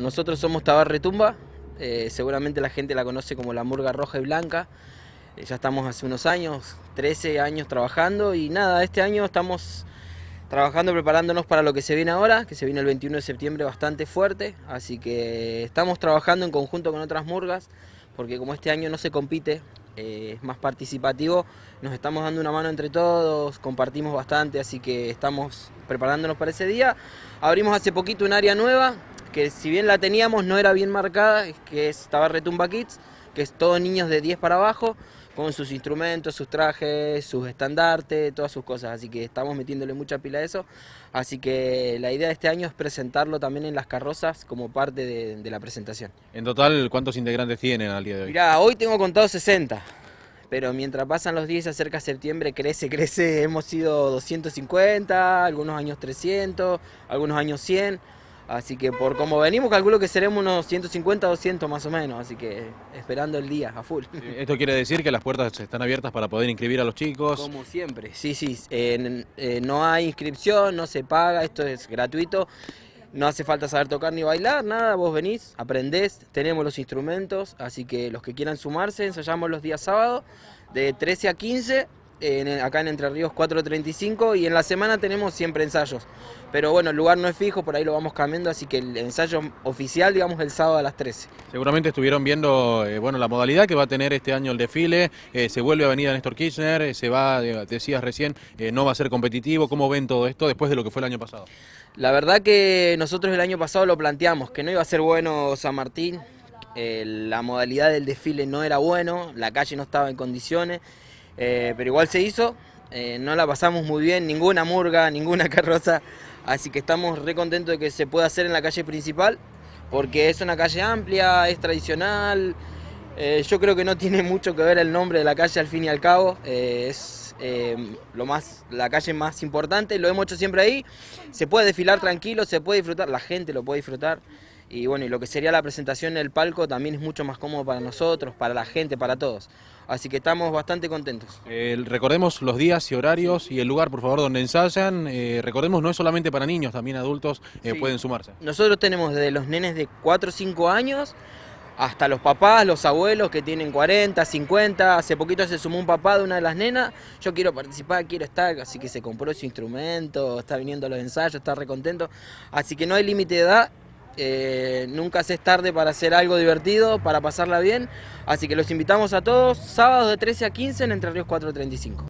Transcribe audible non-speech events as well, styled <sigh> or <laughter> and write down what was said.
nosotros somos Tabarretumba, eh, seguramente la gente la conoce como la murga roja y blanca. Eh, ya estamos hace unos años, 13 años trabajando y nada, este año estamos trabajando, preparándonos para lo que se viene ahora, que se viene el 21 de septiembre bastante fuerte, así que estamos trabajando en conjunto con otras murgas, porque como este año no se compite, eh, es más participativo, nos estamos dando una mano entre todos, compartimos bastante, así que estamos preparándonos para ese día. Abrimos hace poquito un área nueva, que si bien la teníamos no era bien marcada, que estaba Retumba Kids, que es todo niños de 10 para abajo, con sus instrumentos, sus trajes, sus estandartes, todas sus cosas. Así que estamos metiéndole mucha pila a eso. Así que la idea de este año es presentarlo también en las carrozas como parte de, la presentación. En total, ¿cuántos integrantes tienen al día de hoy? mira hoy tengo contado 60 pero mientras pasan los días acerca de septiembre, crece, crece. Hemos sido 250, algunos años 300, algunos años 100. Así que por como venimos, calculo que seremos unos 150, 200 más o menos. Así que esperando el día a full. ¿Esto quiere decir que las puertas están abiertas para poder inscribir a los chicos? Como siempre, sí, sí. Eh, no hay inscripción, no se paga, esto es gratuito. No hace falta saber tocar ni bailar, nada. Vos venís, aprendés, tenemos los instrumentos. Así que los que quieran sumarse, ensayamos los días sábados de 13 a 15 acá en Entre Ríos 4.35 y en la semana tenemos siempre ensayos. Pero bueno, el lugar no es fijo, por ahí lo vamos cambiando, así que el ensayo oficial, digamos, el sábado a las 13. Seguramente estuvieron viendo eh, bueno, la modalidad que va a tener este año el desfile, eh, se vuelve a venir Néstor Kirchner, eh, se va, decías recién, no va a ser competitivo, ¿cómo ven todo esto después de lo que fue el año pasado? La verdad que nosotros el año pasado lo planteamos, que no iba a ser bueno San Martín, la modalidad del desfile no era bueno, la calle no estaba en condiciones, eh, pero igual se hizo. Eh, no la pasamos muy bien, ninguna murga, <laughs> ninguna carroza, así que estamos re contentos de que se pueda hacer en la calle principal, porque es una calle amplia, es tradicional. Eh, yo creo que no tiene mucho que ver el nombre de la calle al fin y al cabo, es lo más, la calle más importante, lo hemos hecho siempre ahí. Se puede desfilar tranquilo, se puede disfrutar, la gente lo puede disfrutar. Y bueno, y lo que sería la presentación en el palco también es mucho más cómodo para nosotros, para la gente, para todos. Así que estamos bastante contentos. Eh, recordemos los días y horarios y el lugar, por favor, donde ensayan. Eh, recordemos, no es solamente para niños, también adultos eh, pueden sumarse. Nosotros tenemos desde los nenes de 4 o 5 años hasta los papás, los abuelos que tienen 40, 50. Hace poquito se sumó un papá de una de las nenas. Yo quiero participar, quiero estar. Así que se compró su instrumento, está viniendo a los ensayos, está recontento. Así que no hay límite de edad eh, nunca se es tarde para hacer algo divertido, para pasarla bien. Así que los invitamos a todos, sábados de 13 a 15 en Entre Ríos 435.